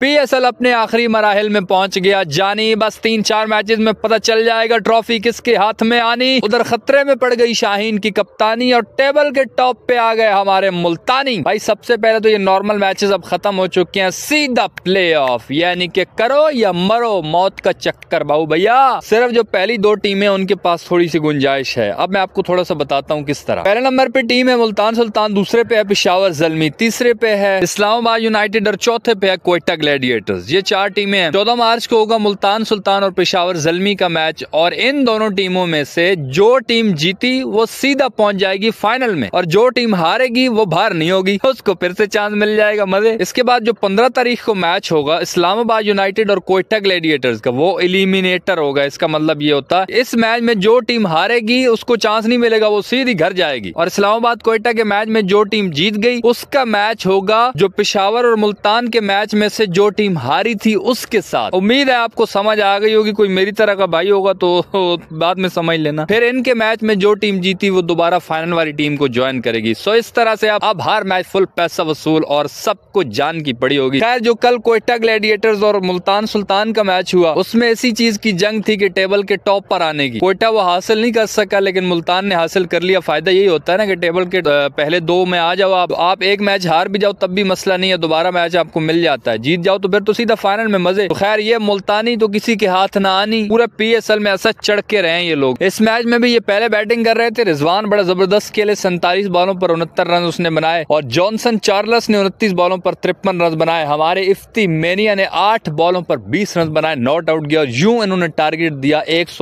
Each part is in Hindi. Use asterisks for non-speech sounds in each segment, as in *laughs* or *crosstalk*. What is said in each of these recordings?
पीएसएल अपने आखिरी मराहल में पहुंच गया जानी बस तीन चार मैचेस में पता चल जाएगा ट्रॉफी किसके हाथ में आनी उधर खतरे में पड़ गई शाहीन की कप्तानी और टेबल के टॉप पे आ गए हमारे मुल्तानी भाई सबसे पहले तो ये नॉर्मल मैचेस अब खत्म हो चुके हैं सीधा प्लेऑफ ऑफ यानी कि करो या मरो मौत का चक्कर बाहू भैया सिर्फ जो पहली दो टीमें उनके पास थोड़ी सी गुंजाइश है अब मैं आपको थोड़ा सा बताता हूँ किस तरह पहले नंबर पे टीम है मुल्तान सुल्तान दूसरे पे है पिशावर जलमी तीसरे पे है इस्लामाबाद यूनाइटेड और चौथे पे है कोयटा ग्लैडिएटर्स ये चार टीमें हैं चौदह मार्च को होगा मुल्तान सुल्तान और पेशावर जलमी का मैच और इन दोनों टीमों में से जो टीम जीती वो सीधा पहुंच जाएगी फाइनल में और जो टीम हारेगी वो बाहर नहीं होगी उसको फिर से चांस मिल जाएगा मजे इसके बाद जो पंद्रह तारीख को मैच होगा इस्लामाबाद यूनाइटेड और कोयटा ग्लेडिएटर्स का वो इलिमिनेटर होगा इसका मतलब ये होता है इस मैच में जो टीम हारेगी उसको चांस नहीं मिलेगा वो सीधी घर जाएगी और इस्लामाबाद कोयटा के मैच में जो टीम जीत गई उसका मैच होगा जो पिशावर और मुल्तान के मैच में से जो टीम हारी थी उसके साथ उम्मीद है आपको समझ आ गई होगी कोई मेरी तरह का भाई होगा तो *laughs* बाद में समझ लेना फिर इनके मैच में जो टीम जीती वो दोबारा फाइनल वाली टीम को ज्वाइन करेगी सो इस तरह से आप अब हर मैच फुल पैसा वसूल और सब कुछ जान की पड़ी होगी खैर जो कल कोयटा ग्लेडिएटर्स और मुल्तान सुल्तान का मैच हुआ उसमें इसी चीज की जंग थी कि टेबल के टॉप पर आने की कोयटा वो हासिल नहीं कर सका लेकिन मुल्तान ने हासिल कर लिया फायदा यही होता है ना कि टेबल के पहले दो में आ जाओ आप, आप एक मैच हार भी जाओ तब भी मसला नहीं है दोबारा मैच आपको मिल जाता है जीत जाओ तो फिर तो सीधा फाइनल में मजे तो खैर ये मुल्तानी तो किसी के हाथ ना आनी पूरा पी एस एल में ऐसा चढ़ के रहे ये लोग इस मैच में भी ये पहले बैटिंग कर रहे थे रिजवान बड़ा जबरदस्त खेले सैतालीस बॉलों पर उनहत्तर रन उसने बनाए और जॉनसन चार्लस ने उनतीस बॉलों पर तिरपन रन बनाए हमारे इफ्ती मेनिया ने आठ बॉलों पर बीस रन बनाए नॉट आउट गया और यूं इन्होंने टारगेट दिया एक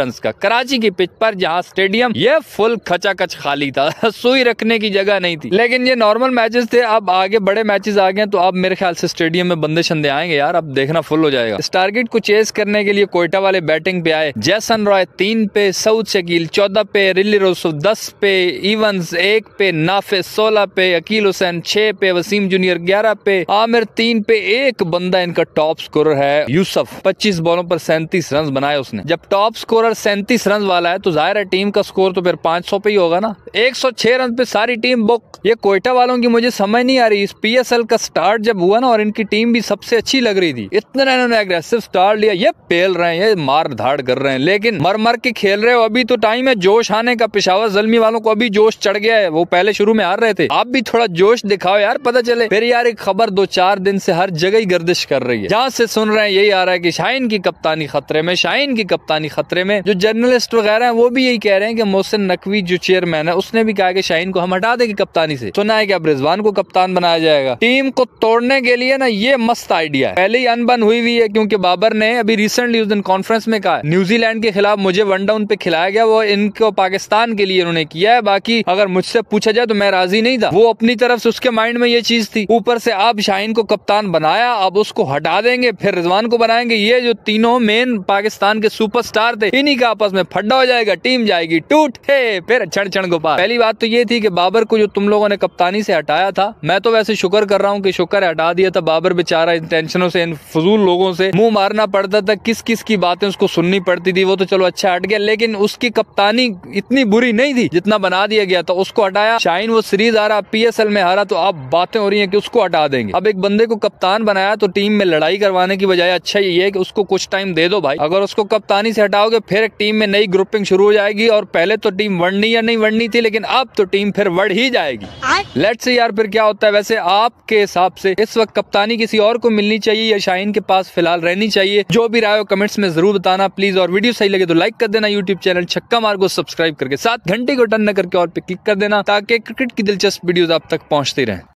रन का कराची की पिच पर जहाँ स्टेडियम ये फुल खचाखच खाली था *laughs* सुई रखने की जगह नहीं थी लेकिन ये नॉर्मल मैचेस थे अब आगे बड़े मैचेस आ गए तो अब मेरे ख्याल से स्टेडियम में बंदे छंदे आएंगे यार अब देखना फुल हो जाएगा इस टारगेट को चेस करने के लिए कोयटा वाले बैटिंग पे आए जैसन रॉय तीन पे सऊद शकील चौदह पे रिली रोसो दस पे इवंस एक पे नाफे सोलह पे अकील हुसैन छह पे वसीम जूनियर ग्यारह पे आमिर तीन पे एक बंदा इनका टॉप स्कोर है यूसफ पच्चीस बॉलों पर सैंतीस रन बनाए उसने जब टॉप स्कोर सैंतीस रन वाला है तो जाहिर है टीम का स्कोर तो फिर पांच पे ही होगा ना एक रन पे सारी टीम बुक ये कोयटा वालों की मुझे समझ नहीं आ रही इस पी का स्टार्ट जब हुआ ना और इनकी टीम भी सबसे अच्छी लग रही थी इतना इन्होंने एग्रेसिव स्टार लिया ये पेल रहे हैं ये मार धाड़ कर रहे हैं लेकिन मर मर के खेल रहे हो अभी तो टाइम है जोश आने का पिशावर जलमी वालों को अभी जोश चढ़ गया है वो पहले शुरू में हार रहे थे आप भी थोड़ा जोश दिखाओ यार पता चले फिर यार एक खबर दो चार दिन से हर जगह ही गर्दिश कर रही है जहाँ से सुन रहे हैं यही आ रहा है की शाइन की कप्तानी खतरे में शाइन की कप्तानी खतरे में जो जर्नलिस्ट वगैरह है वो भी यही कह रहे हैं की मोहसिन नकवी जो चेयरमैन है उसने भी कहा कि शाहीन को हम हटा देंगे कप्तानी से सुना है क्या अब रिजवान को कप्तान बनाया जाएगा टीम को तोड़ने के लिए ना ये ये मस्त आइडिया है पहले ही अनबन हुई हुई है क्योंकि बाबर ने अभी रिसेंटली उस दिन कॉन्फ्रेंस में कहा न्यूजीलैंड के खिलाफ मुझे वन डाउन पे खिलाया गया वो इनको पाकिस्तान के लिए उन्होंने किया है बाकी अगर मुझसे पूछा जाए तो मैं राजी नहीं था वो अपनी तरफ से उसके माइंड में ये चीज थी ऊपर से आप शाहीन को कप्तान बनाया अब उसको हटा देंगे फिर रिजवान को बनाएंगे ये जो तीनों मेन पाकिस्तान के सुपरस्टार थे इन्हीं का आपस में फड्डा हो जाएगा टीम जाएगी टूट फिर चढ़ चढ़ गोपाल पहली बात तो ये थी कि बाबर को जो तुम लोगों ने कप्तानी से हटाया था मैं तो वैसे शुक्र कर रहा हूँ कि शुक्र हटा दिया था बाबर बेचारा इंटेंशनों से इन फजूल लोगों से मुंह मारना पड़ता था किस किस की बातें उसको सुननी पड़ती थी वो तो चलो अच्छा हट गया लेकिन उसकी कप्तानी इतनी बुरी नहीं थी जितना बना दिया गया था उसको हटाया शाइन वो सीरीज आ रहा पीएसएल में हारा तो अब बातें हो रही है की उसको हटा देंगे अब एक बंदे को कप्तान बनाया तो टीम में लड़ाई करवाने की बजाय अच्छा ये है कि उसको कुछ टाइम दे दो भाई अगर उसको कप्तानी से हटाओगे फिर एक टीम में नई ग्रुपिंग शुरू हो जाएगी और पहले तो टीम वड़नी या नहीं वड़नी थी लेकिन अब तो टीम फिर बढ़ ही जाएगी लेट्स यार फिर क्या होता है वैसे आपके हिसाब से इस वक्त कप्तानी की किसी और को मिलनी चाहिए या शाहीन के पास फिलहाल रहनी चाहिए जो भी राय हो कमेंट्स में जरूर बताना प्लीज और वीडियो सही लगे तो लाइक कर देना यूट्यूब चैनल छक्का मार को सब्सक्राइब करके साथ घंटे को टन न करके और पे क्लिक कर देना ताकि क्रिकेट की दिलचस्प वीडियोज आप तक पहुंचती रहे